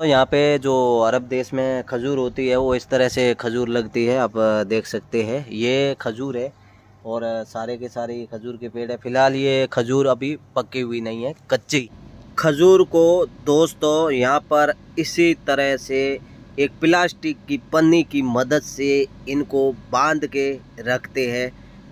तो यहाँ पे जो अरब देश में खजूर होती है वो इस तरह से खजूर लगती है आप देख सकते हैं ये खजूर है और सारे के सारे खजूर के पेड़ है फिलहाल ये खजूर अभी पकी हुई नहीं है कच्ची खजूर को दोस्तों यहाँ पर इसी तरह से एक प्लास्टिक की पन्नी की मदद से इनको बांध के रखते हैं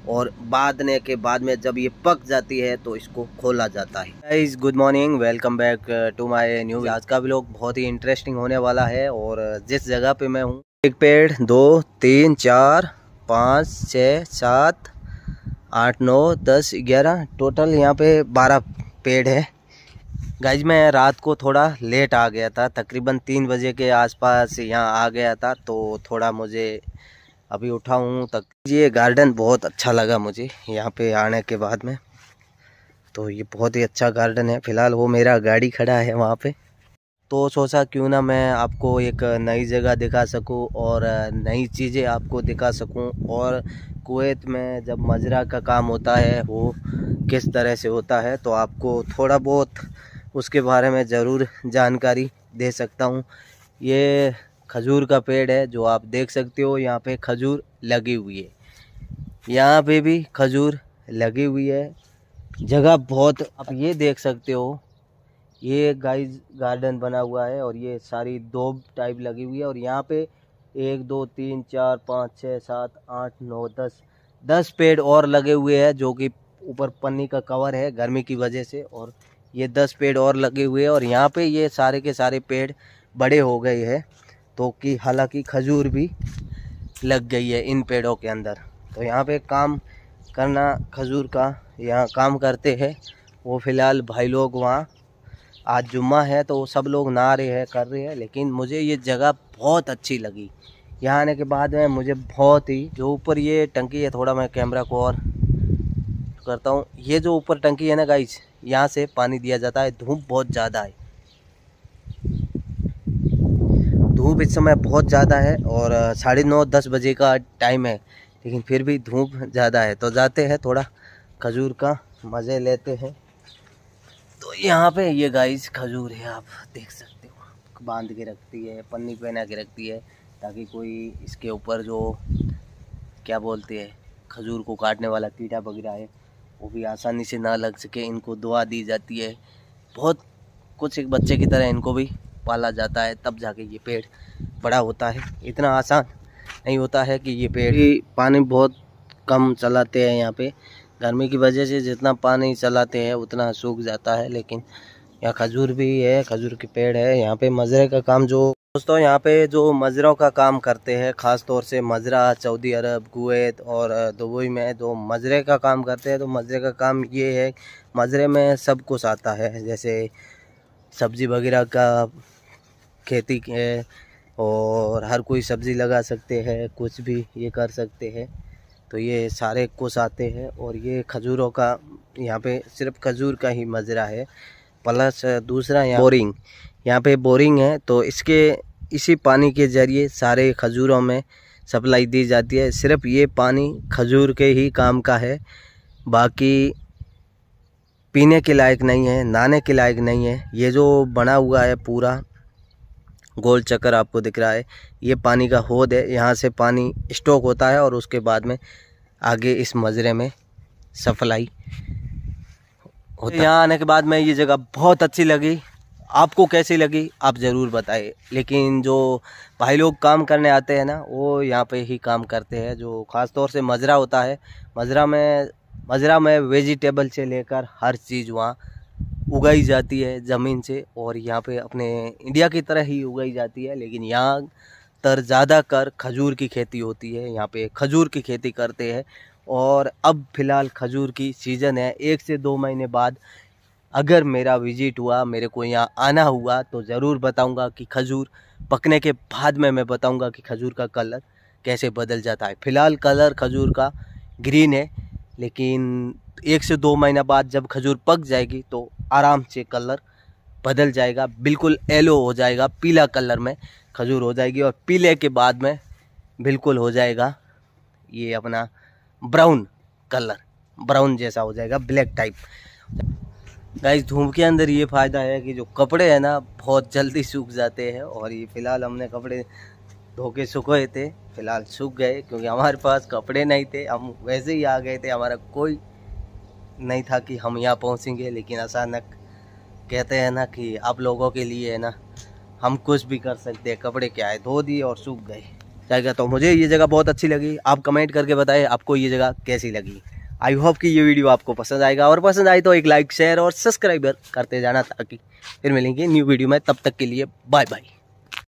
और बादने के बाद में जब ये पक जाती है तो इसको खोला जाता है guys good morning welcome back to my new आज का लोग बहुत ही इंटरेस्टिंग होने वाला है और uh, जिस जगह पे मैं हूँ एक पेड़ दो तीन चार पाँच छ सात आठ नौ दस ग्यारह टोटल यहाँ पे बारह पेड़ है गाइज मैं रात को थोड़ा लेट आ गया था तकरीबन तीन बजे के आस यहाँ आ गया था तो थोड़ा मुझे अभी उठा हूँ तक ये गार्डन बहुत अच्छा लगा मुझे यहाँ पे आने के बाद में तो ये बहुत ही अच्छा गार्डन है फ़िलहाल वो मेरा गाड़ी खड़ा है वहाँ पे तो सोचा क्यों ना मैं आपको एक नई जगह दिखा सकूं और नई चीज़ें आपको दिखा सकूं और कुवैत में जब मजरा का काम होता है वो किस तरह से होता है तो आपको थोड़ा बहुत उसके बारे में ज़रूर जानकारी दे सकता हूं ये खजूर का पेड़ है जो आप देख सकते हो यहाँ पे खजूर लगी हुई है यहाँ पे भी खजूर लगी हुई है जगह बहुत आप ये देख सकते हो ये गाइस गार्डन बना हुआ है और ये सारी दोब टाइप लगी हुई है और यहाँ पे एक दो तीन चार पाँच छः सात आठ नौ दस दस पेड़ और लगे हुए हैं जो कि ऊपर पन्नी का कवर है गर्मी की वजह से और ये दस पेड़ और लगे हुए हैं और यहाँ पे ये सारे के सारे पेड़ बड़े हो गए हैं तो कि हालांकि खजूर भी लग गई है इन पेड़ों के अंदर तो यहाँ पे काम करना खजूर का यहाँ काम करते हैं वो फ़िलहाल भाई लोग वहाँ आज जुम्मा है तो सब लोग ना रहे हैं कर रहे हैं लेकिन मुझे ये जगह बहुत अच्छी लगी यहाँ आने के बाद में मुझे बहुत ही जो ऊपर ये टंकी है थोड़ा मैं कैमरा को और करता हूँ ये जो ऊपर टंकी है ना गाइज यहाँ से पानी दिया जाता है धूप बहुत ज़्यादा है धूप इस समय बहुत ज़्यादा है और साढ़े नौ दस बजे का टाइम है लेकिन फिर भी धूप ज़्यादा है तो जाते हैं थोड़ा खजूर का मज़े लेते हैं तो यहाँ पे ये गाइस खजूर है आप देख सकते हो बांध के रखती है पन्नी पहना के रखती है ताकि कोई इसके ऊपर जो क्या बोलते हैं खजूर को काटने वाला कीड़ा वगैरह है वो भी आसानी से ना लग सके इनको दुआ दी जाती है बहुत कुछ एक बच्चे की तरह इनको भी पाला जाता है तब जाके ये पेड़ बड़ा होता है इतना आसान नहीं होता है कि ये पेड़ पानी बहुत कम चलाते हैं यहाँ पे गर्मी की वजह से जितना पानी चलाते हैं उतना सूख जाता है लेकिन यहाँ खजूर भी है खजूर के पेड़ है यहाँ पे मजरे का काम जो दोस्तों यहाँ पे जो मजरों का काम करते हैं ख़ास तौर से मजरा सऊदी अरब कुवैत और दुबई में जो मजरे का काम करते हैं तो मजरे का काम ये है मजरे में सब कुछ आता है जैसे सब्ज़ी वगैरह का खेती है और हर कोई सब्ज़ी लगा सकते हैं कुछ भी ये कर सकते हैं तो ये सारे कुछ आते हैं और ये खजूरों का यहाँ पे सिर्फ खजूर का ही मजरा है प्लस दूसरा यहाँ बोरिंग यहाँ पे बोरिंग है तो इसके इसी पानी के ज़रिए सारे खजूरों में सप्लाई दी जाती है सिर्फ ये पानी खजूर के ही काम का है बाकी पीने के लायक नहीं है नहाने के लायक नहीं है ये जो बना हुआ है पूरा गोल चक्कर आपको दिख रहा है ये पानी का होद है यहाँ से पानी स्टॉक होता है और उसके बाद में आगे इस मजरे में सफलाई होती यहाँ आने के बाद में ये जगह बहुत अच्छी लगी आपको कैसी लगी आप ज़रूर बताइए लेकिन जो भाई लोग काम करने आते हैं ना वो यहाँ पे ही काम करते हैं जो ख़ास तौर से मजरा होता है मजरा में मजरा में वेजिटेबल से लेकर हर चीज़ वहाँ उगाई जाती है ज़मीन से और यहाँ पे अपने इंडिया की तरह ही उगाई जाती है लेकिन यहाँ तर ज़्यादा कर खजूर की खेती होती है यहाँ पे खजूर की खेती करते हैं और अब फ़िलहाल खजूर की सीज़न है एक से दो महीने बाद अगर मेरा विजिट हुआ मेरे को यहाँ आना हुआ तो ज़रूर बताऊँगा कि खजूर पकने के बाद में मैं बताऊँगा कि खजूर का कलर कैसे बदल जाता है फ़िलहाल कलर खजूर का ग्रीन है लेकिन एक से दो महीना बाद जब खजूर पक जाएगी तो आराम से कलर बदल जाएगा बिल्कुल येलो हो जाएगा पीला कलर में खजूर हो जाएगी और पीले के बाद में बिल्कुल हो जाएगा ये अपना ब्राउन कलर ब्राउन जैसा हो जाएगा ब्लैक टाइप गाइस धूप के अंदर ये फ़ायदा है कि जो कपड़े हैं ना बहुत जल्दी सूख जाते हैं और ये फ़िलहाल हमने कपड़े धो के सूखे थे फ़िलहाल सूख गए क्योंकि हमारे पास कपड़े नहीं थे हम वैसे ही आ गए थे हमारा कोई नहीं था कि हम यहाँ पहुँचेंगे लेकिन अचानक कहते हैं ना कि आप लोगों के लिए है ना हम कुछ भी कर सकते हैं कपड़े क्या है धो दिए और सूख गए जाएगा तो मुझे ये जगह बहुत अच्छी लगी आप कमेंट करके बताएं आपको ये जगह कैसी लगी आई होप कि ये वीडियो आपको पसंद आएगा और पसंद आए तो एक लाइक शेयर और सब्सक्राइबर करते जाना ताकि फिर मिलेंगे न्यू वीडियो में तब तक के लिए बाय बाय